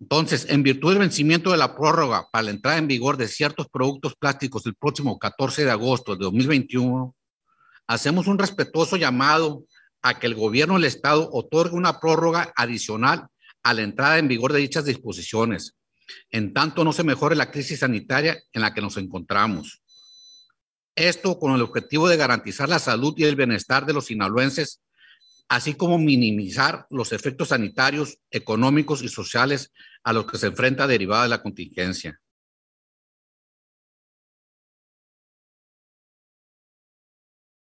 Entonces, en virtud del vencimiento de la prórroga para la entrada en vigor de ciertos productos plásticos el próximo 14 de agosto de 2021, hacemos un respetuoso llamado a que el gobierno del Estado otorgue una prórroga adicional a la entrada en vigor de dichas disposiciones, en tanto no se mejore la crisis sanitaria en la que nos encontramos. Esto con el objetivo de garantizar la salud y el bienestar de los sinaloenses así como minimizar los efectos sanitarios, económicos y sociales a los que se enfrenta derivada de la contingencia.